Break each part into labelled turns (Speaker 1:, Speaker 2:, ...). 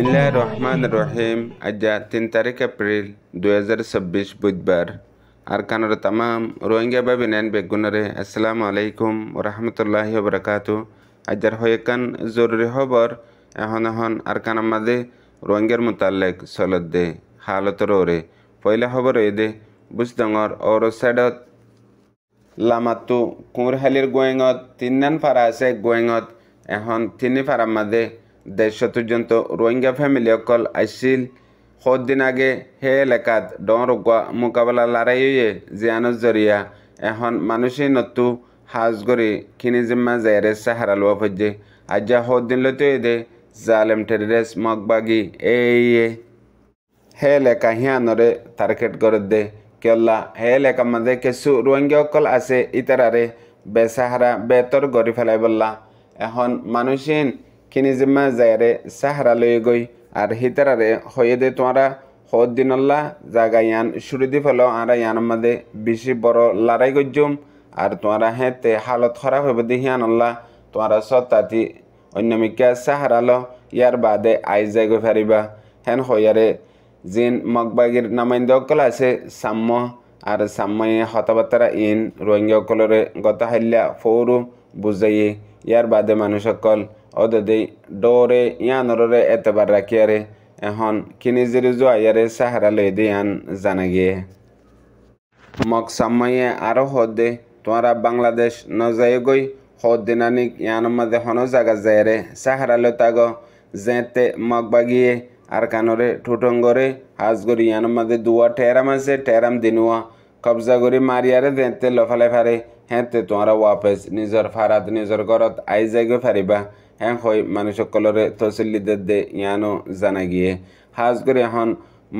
Speaker 1: বিসমিল্লাহ রহমান রহিম আজ তিন তারিখ এপ্রিল দুই হাজার চব্বিশ বুধবার আর কানর তামাম রোহিঙ্গা বা বিনায়ন বেগুনরে আসসালামু আলাইকুম রহমতুল্লাহ বরকাতু আজার হয়েকান জরুরি খবর এখন এখন আর কানার মাঝে রোহিঙ্গার মোতালেক চলত দে হালতর ওরে পয়লা খবর এ দে বুজডঙর অর সাইডত লামাতু কুঁড়হালির গোয়েঙত তিন নান ফারা আছে গোয়েঙত এখন তিনি ফারার মাঝে দেড় শতজন্ত রোহিঙ্গা ফ্যামিলি অকল আইসিল সদিন আগে হে এলাকাত ডর গোয়া মোকাবেলা লড়াইয়ে জিয়ানত জরিয়া এখন মানুষই নতু সাজ কৰি খিনি জিম্মা জেৰে চাহাৰা লোৱা ফজে আজ্জা সদিন লতে দে জালেম টেরেস মগবাগি এয়ে হে লেখা হিয়ানরে টার্গেট করে দে কেলা হে লেখা মাঝে কিছু রোহিঙ্গসকল আছে ইতারারে বেসাহারা বেতর গড়ি ফেলাই বললা এখন মানুষিন খিনিজিম্মা জায়রে সাহারা লয়ে গই আর হিতারারে হয়ে দে তোমরা হদ্দিনল্লা জাগা ইয়ান শুরু দি ফেল আরা ইয়ান মাদে বেশি বড় লড়াই গজ্জুম আর তোমরা হেঁতে হালত খারাপ হবে দি হিয়ানল্লা তোমরা সত্তাতি অন্য মিকা সাহারা ল ইয়ার বাদে আই যাই গই ফারিবা হেন হইয়ারে জিন মগবাগির নামাইন্দকল আছে সাম্য আর সাম্যে হতাবার্তারা ইন রোহিঙ্গসকলরে গত হাল্লা ফৌরু বুঝাইয়ে ইয়ার বাদে মানুষসকল odadey dore yanorore etabarakiyare ehon kiniziri zuwa yare sahara loyde জানা গিয়ে mok sammaye aro hodde তোমরা বাংলাদেশ দিনানিক হদ্দিনানিক ইয়ানমাদে হন জাগা যায় জায়রে সাহারা লতাগ জেঁতে মগ বাগিয়ে আর কানরে ঠুটঙ্গরে হাজগরি ইয়ানমাদে দুয়া টেরাম আছে টেরাম দিনুয়া কবজা করি মারিয়ারে দেঁতে লফালে ফারে হেঁতে তোমরা ওয়াপেস নিজর ফারাত নিজর গরত আই জায়গো ফারিবা হ্যাঁ হয় মানুষসকলরে তসল্লি দে ইয়ানো জানা গিয়ে সাজ করে এখন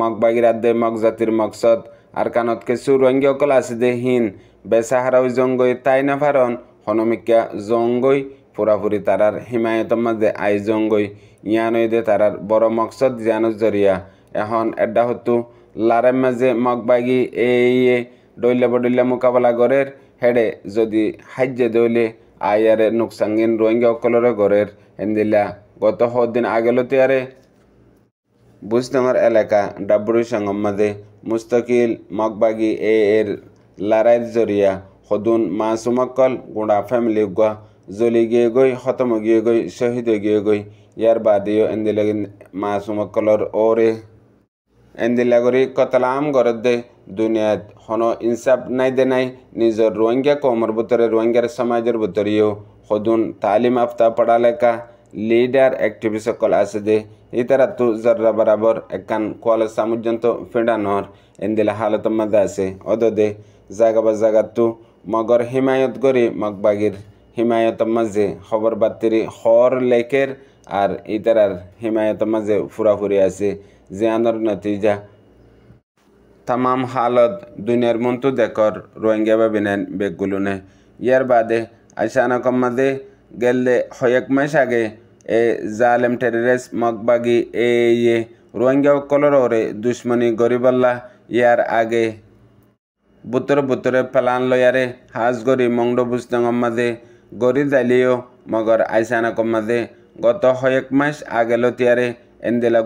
Speaker 1: মগ বাগিরাত দে মগ জাতির মকসদ আর কানত কিছু রোহিঙ্গসকল আছে দে হীন বেসাহারাও জঙ্গই তাই না ফারণ হনমিকা জঙ্গই পুরাপুরি তারার হিমায়ত মাঝে আই জঙ্গই ইয়ানই দে তারার বড় মকসদ জিয়ানোর জরিয়া এখন এড্ডা হতু লারের মাঝে মগ বাগি এ ডইলে বডইলা মোকাবেলা গড়ের হেডে যদি হাজ্যে দইলে আয়ারে নুকসাঙ্গিন রোহিঙ্গা অকলের ঘরের হেন্দিলা গত সদিন আগলতিয়ারে বুসডাঙর এলাকা ডাবরু সঙ্গমাদে মুস্তকিল মগবাগি এ এর লড়াইর জরিয়া সদুন মাসুমকল গুড়া ফ্যামিলি গুয়া জলি গিয়ে গই খতম গিয়ে গই শহীদ গিয়ে গই ইয়ার বাদেও এন্দিলাগিন মাসুমকলর ওরে এন্দিলাগুৰি কতলাম ঘৰত দে দুনিয়াত হনো ইনচাপ নাই দে নাই নিজৰ ৰোহিংগা কমৰ বতৰে ৰোহিংগাৰ সমাজৰ বুটৰিও সদুন তালিম আফতা পঢ়ালেকা লেখা লিডাৰ এক্টিভিষ্টসকল আছে দে ইতাৰাতো জৰা বৰাবৰ একান কোৱালে চামুজন্ত ফেডানৰ এন্দিলা হালত মাজে আছে অদ দে জাগা বা জাগাতো মগৰ হিমায়ত কৰি মগবাগীৰ হিমায়ত মাজে খবৰ বাতৰি হৰ লেকেৰ আৰু ইতৰাৰ হিমায়ত মাজে ফুৰা ফুৰি আছে জিয়ানর নতিজা তামাম হালত দুনিয়ার মন্তু দেখর রোহিঙ্গা বা বিনেন বেগগুলুনে ইয়ার বাদে আইসানক মাঝে গেলে হয়েক মাস আগে এ জালেম টেরেরেস মগবাগি এ ইয়ে রোহিঙ্গা সকলের ওরে দুশ্মনী গরিবাল্লা ইয়ার আগে বুতরে বুতরে পালান লয়ারে হাজ গরি মংড বুস্তং মাঝে গরি দালিও মগর আইসানক মাঝে গত হয়েক মাস আগেলো তিয়ারে endela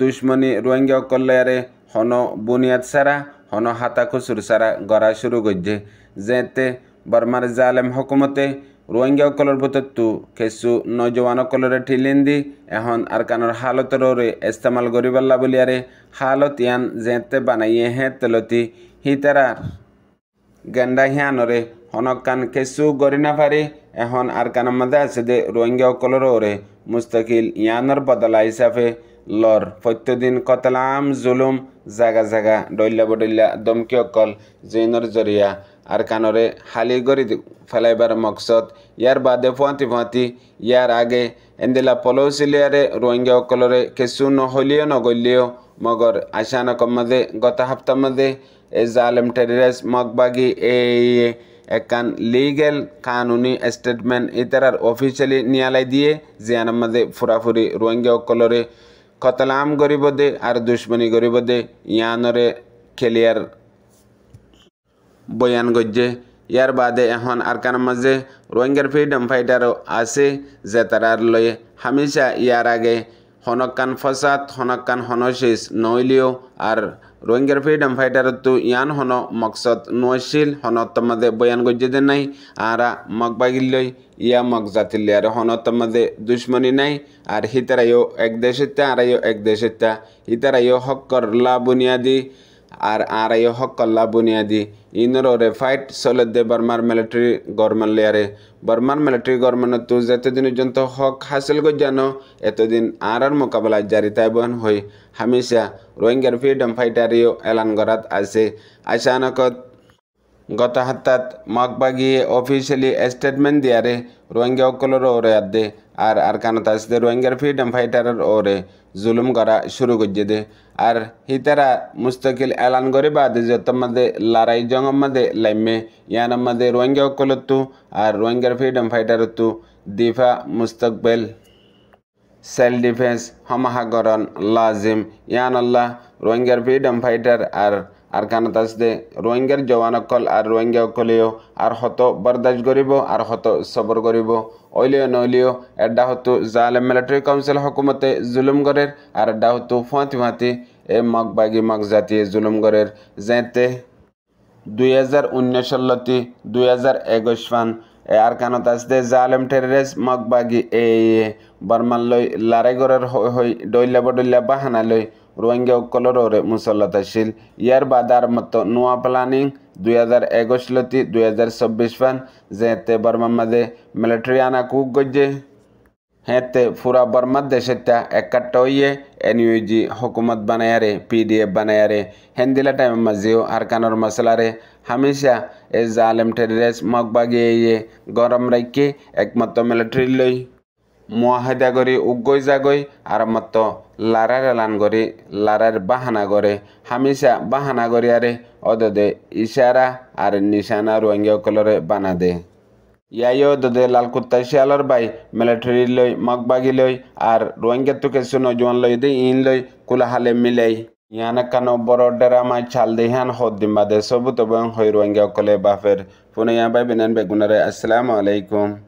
Speaker 1: dushmani রোহিঙ্গা কল্যাণে হন বুনিয়াদ সারা হন হাতা খুচুর সারা গড়া শুরু করছে যেতে বর্মার জালেম হকুমতে রোহিঙ্গাসকলৰ বততো কিছু নজোৱানসকলৰে ঠিলিন্দি এখন আৰকানৰ হালতৰৰে ইস্তেমাল কৰিবাল্লা বুলিয়াৰে হালত ইয়ান জেতে হে তেলতি সিতাৰাৰ গেণ্ডা হিয়ানৰে হনকান কিছু গৰি নাফাৰি এখন আৰকানৰ মাজে আছে দে ৰোহিংগাসকলৰৰে মুস্তকিল ইয়ানৰ বদলা হিচাপে লৰ প্ৰত্যেকদিন কতলাম জুলুম জাগা জাগা দৈল্যা বদল্যা দমকি অকল জৈনৰ জৰিয়া আৰু কাণৰে শালি কৰি পেলাইবাৰ মকচদ ইয়াৰ বাদে ফুৱাতি ফুৱাতি ইয়াৰ আগে এন্দিলা পলৌচিলিয়াৰে ৰোহিংগীয়াসকলৰে কেঁচু নহলিও নগলিও মগৰ আচানকৰ মাজে গত সপ্তাহ মাজে এ জালেম টেৰিৰাইজ মগ বাগি এ একখান লিগেল কানুনি স্টেটমেন্ট ইতারার অফিসিয়ালি নিয়ালাই দিয়ে জিয়ান মাঝে ফুরাফুরি রোহিঙ্গাসকলরে খতলাম কৰিব দে আৰু দুশ্মনী কৰিব দে ইয়ানৰে খেলিয়াৰ বয়ান গজ্জে ইয়াৰ বাদে এখন আৰকাৰ মাজে ৰোহিংগাৰ ফ্ৰীডম ফাইটাৰো আছে যে তাৰাৰ লয়ে হামেশা ইয়াৰ আগে হনকান ফসাদ হনকান হনশিস নইলিও আর ৰোহিংগাৰ ফ্ৰীডম ফাইটাৰতো ইয়ান হন মকচদ নৈছিল হনতমাদে বয়ান গজিদে নাই আৰা মগ বাগিলৈ ইয়া মগ জাতিলে আৰু হনতমাদে দুশ্মনী নাই আৰু সীতাৰায়ো এক দেশিতা আৰায়ো এক দেশিতা সীতাৰায়ো শক্কৰ লাভ বুনিয়াদী আৰু আৰায়ো শক্কৰ লাভ বুনিয়াদী ইনরোরে ফাইট চলেদে বার্মার মিলিটারি গভর্নমেন্ট লিয়ারে বার্মার মিলিটারি গভর্নমেন্টতো যেতদিন পর্যন্ত হক হাসিল করে জানো এতদিন আর আর মোকাবেলা জারি তাইবন হয়ে হামেশা রোহিঙ্গার ফ্রিডম ফাইটারিও এলান গরাত আছে আচানকত গত হাত্তাত মগবাগিয়ে অফিসিয়ালি স্টেটমেন্ট দিয়ারে রোহিঙ্গা অকলর ওরে আদে আর আর কানতাসদে রোহিঙ্গার ফ্রিডম ফাইটারের ওরে জুলুম করা শুরু করছে দে আর হিতারা মুস্তকিল এলান করে বাদে যত মাদে লড়াই জং মাদে লাইমে ইয়ান মাদে রোহিঙ্গা অকলত্তু আর রোহিঙ্গার ফ্রিডম ফাইটারত্তু দিফা মুস্তকবেল সেল ডিফেন্স হমাহাগরণ লাজিম ইয়ান আল্লাহ রোহিঙ্গার ফ্রিডম ফাইটার আর আর কানত আসতে রোহিঙ্গার জওয়ানসকল আর রোহিঙ্গাসকলেও আর হত বরদাস্ত করিব আর হত সবর করিব অইলেও নলিও এড্ডা হতো জালেম মিলিটারি কাউন্সিল হকুমতে জুলুম করের আর এড্ডা হতো ফাঁতি ফাঁতি এ মগ বাগি মগ জাতিয়ে জুলুম করের যেতে দুই হাজার উনিশ ষোলতি দুই হাজার একুশ ফান আর কানত আসতে জালেম টেরেস মগ বাগি এ বর্মাল লই লারে গরের হই ডইলা বডইলা বাহানা লই ରୋହିଙ୍ଗ୍ୟାসকଲର ମୁସଲତଶୀଲ ইয়ার বাদার মত নোয়া প্লানিং দুই হাজার একুশ লতি দুই হাজার চব্বিশ ফান যেতে বর্মার মাঝে মিলিটারি আনা কুক গজে হেঁতে ফুরা বর্মা দেশে তা একাট্ট হইয়ে এন ইউজি হকুমত বানায়ারে পিডিএফ বানায়ারে হেন্দিলা টাইম মাঝেও হারকানোর মশলারে হামেশা এ জালেম টেরিরেস মগ বাগিয়ে গরম রাখি একমাত্র মিলিটারি লই মহাদা করে উগ্গই জাগই আর মত লারার এলান করে লারার বাহানা করে হামিসা বাহানা করে আরে অদদে ইশারা আর নিশানা রোহিঙ্গাসকলরে বানা দে ইয়াই দদে লালকুত্তা শিয়ালর বাই মিলিটারি লৈ মগবাগি লই আর রোহিঙ্গা তুকে সুন জোয়ান লই দে ইন লই কুলাহালে মিলাই ইয়ানে কানো বড় ডেরামায় চাল দিহান হদ দিম্বাদে সবুত এবং হৈ রোহিঙ্গাসকলে বাফের পুনে ইয়া বাই বিনান বেগুনারে আসসালামু আলাইকুম